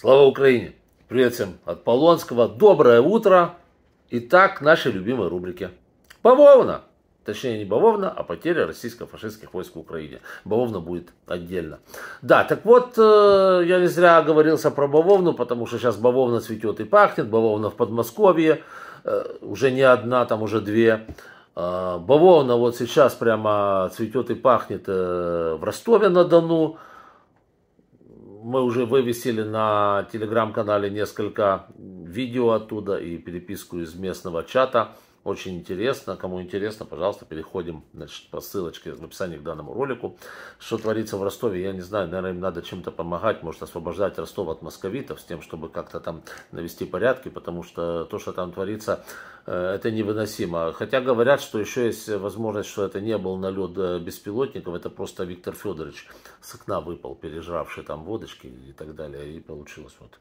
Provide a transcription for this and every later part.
Слава Украине! Привет всем от Полонского. Доброе утро. Итак, наши любимые рубрики. Бавовна! Точнее, не Бавовна, а потеря российско-фашистских войск в Украине. Бавовна будет отдельно. Да, так вот, э, я не зря оговорился про Бавовну, потому что сейчас Бавовна цветет и пахнет. Бавовна в Подмосковье. Э, уже не одна, там уже две. А, бавовна вот сейчас прямо цветет и пахнет э, в Ростове-на-Дону. Мы уже вывесили на телеграм-канале несколько видео оттуда и переписку из местного чата. Очень интересно. Кому интересно, пожалуйста, переходим значит, по ссылочке в описании к данному ролику. Что творится в Ростове, я не знаю. Наверное, им надо чем-то помогать. Может, освобождать Ростов от московитов с тем, чтобы как-то там навести порядки. Потому что то, что там творится, э, это невыносимо. Хотя говорят, что еще есть возможность, что это не был налет э, беспилотников. Это просто Виктор Федорович с окна выпал, пережравший там водочки и так далее. И получилось вот...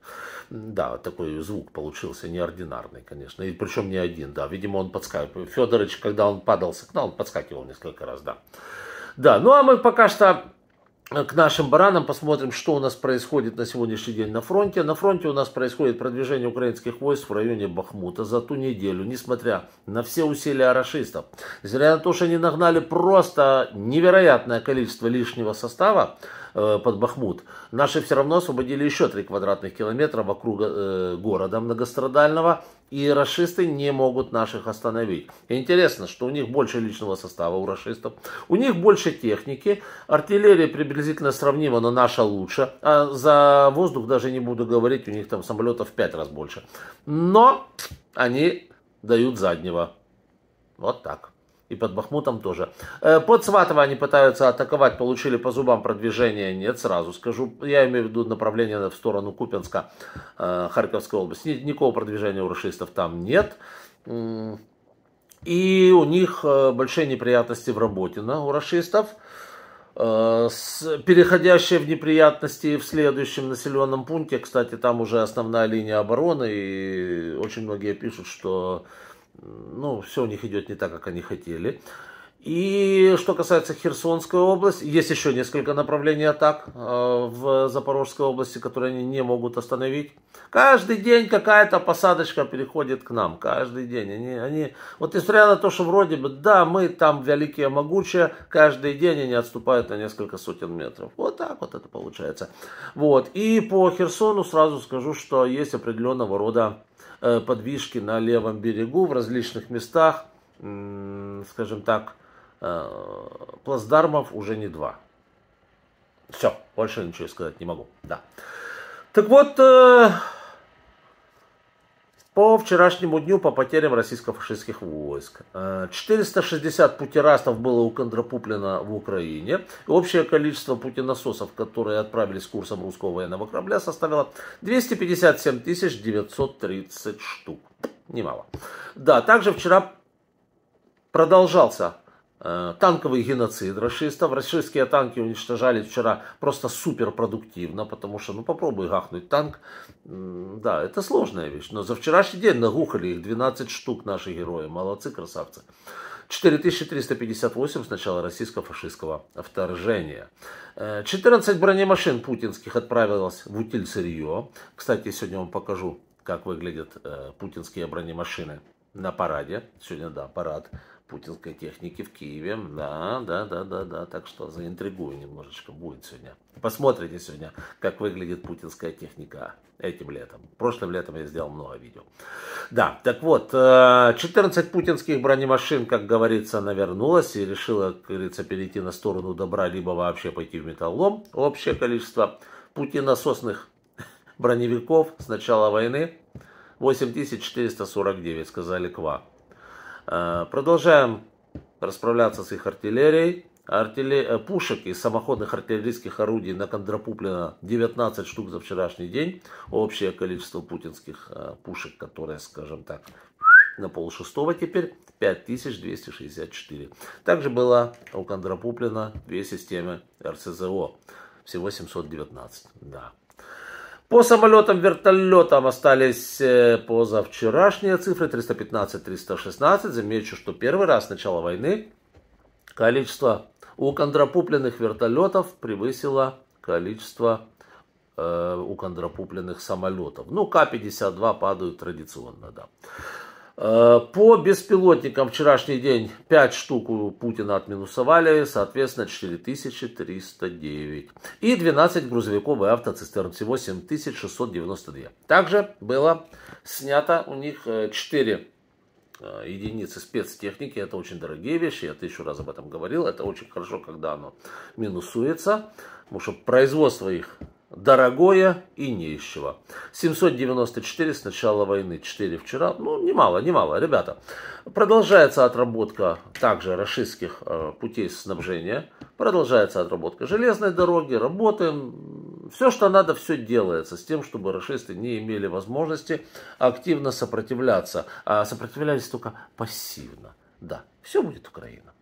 Да, такой звук получился неординарный, конечно. И причем не один, да. Видимо, он он подскакивал. Федорович, когда он падал с окна, он подскакивал несколько раз, да. Да, ну а мы пока что к нашим баранам, посмотрим, что у нас происходит на сегодняшний день на фронте. На фронте у нас происходит продвижение украинских войск в районе Бахмута за ту неделю, несмотря на все усилия расистов. Зря на то, что они нагнали просто невероятное количество лишнего состава, Э, под Бахмут. Наши все равно освободили еще 3 квадратных километра вокруг э, города многострадального, и расисты не могут наших остановить. Интересно, что у них больше личного состава у расистов, у них больше техники, артиллерия приблизительно сравнима, но наша лучше, а за воздух даже не буду говорить, у них там самолетов в 5 раз больше. Но они дают заднего. Вот так. И под Бахмутом тоже. Э, под Сватово они пытаются атаковать, получили по зубам продвижение. Нет, сразу скажу. Я имею в виду направление в сторону Купинска, э, Харьковской области. Никакого продвижения у расистов там нет. И у них э, большие неприятности в работе на у расистов переходящие в неприятности в следующем населенном пункте. Кстати, там уже основная линия обороны, и очень многие пишут, что ну, все у них идет не так, как они хотели. И что касается Херсонской области, есть еще несколько направлений атак э, в Запорожской области, которые они не могут остановить. Каждый день какая-то посадочка переходит к нам, каждый день. Они, они, вот несмотря на то, что вроде бы, да, мы там великие, могучие, каждый день они отступают на несколько сотен метров. Вот так вот это получается. Вот. И по Херсону сразу скажу, что есть определенного рода Э, подвижки на левом берегу в различных местах, скажем так, э, плацдармов уже не два. Все, больше ничего сказать не могу. Да. Так вот, э, по вчерашнему дню по потерям российско-фашистских войск. 460 э, путерастов было уконтропуплено в Украине. Общее количество путинососов, которые отправились курсом русского военного корабля, составило 257 930 штук. Немало. Да, также вчера продолжался Э, танковый геноцид расистов. Российские танки уничтожали вчера просто суперпродуктивно, потому что, ну, попробуй гахнуть танк. Да, это сложная вещь. Но за вчерашний день нагухали их 12 штук наши герои. Молодцы, красавцы. 4358 с начала российско-фашистского вторжения. 14 э, бронемашин путинских отправилось в утиль сырье. Кстати, сегодня вам покажу, как выглядят э, путинские бронемашины на параде. Сегодня, да, парад путинской техники в Киеве. Да, да, да, да, да. Так что заинтригую немножечко будет сегодня. Посмотрите сегодня, как выглядит путинская техника этим летом. Прошлым летом я сделал много видео. Да, так вот, 14 э, путинских бронемашин, как говорится, навернулась и решила, как говорится, перейти на сторону добра, либо вообще пойти в металлом. Общее количество путинососных броневиков с начала войны 8449, сказали КВА. Э, продолжаем расправляться с их артиллерией. Артилле... Э, пушек из самоходных артиллерийских орудий на накондрапуплено 19 штук за вчерашний день. Общее количество путинских э, пушек, которые, скажем так, на полшестого теперь 5264. Также была у Кондрапуплина две системы РСЗО. Всего 719. Да. По самолетам, вертолетам остались э, позавчерашние цифры 315-316. Замечу, что первый раз с начала войны количество у кондропупленных вертолетов превысило количество э, у кондропупленных самолетов. Ну, К-52 падают традиционно, да. Э, по беспилотникам вчерашний день 5 штук у Путина отминусовали, соответственно 4309. И 12 грузовиков и автоцистерн, всего 7692. Также было снято у них 4 э, э, единицы спецтехники, это очень дорогие вещи, я тысячу раз об этом говорил, это очень хорошо, когда оно минусуется, потому что производство их дорогое и нищего. 794 с начала войны, 4 вчера, ну, немало, немало, ребята. Продолжается отработка также российских э, путей снабжения, продолжается отработка железной дороги, работаем, все, что надо, все делается с тем, чтобы расисты не имели возможности активно сопротивляться, а сопротивлялись только пассивно. Да, все будет Украина.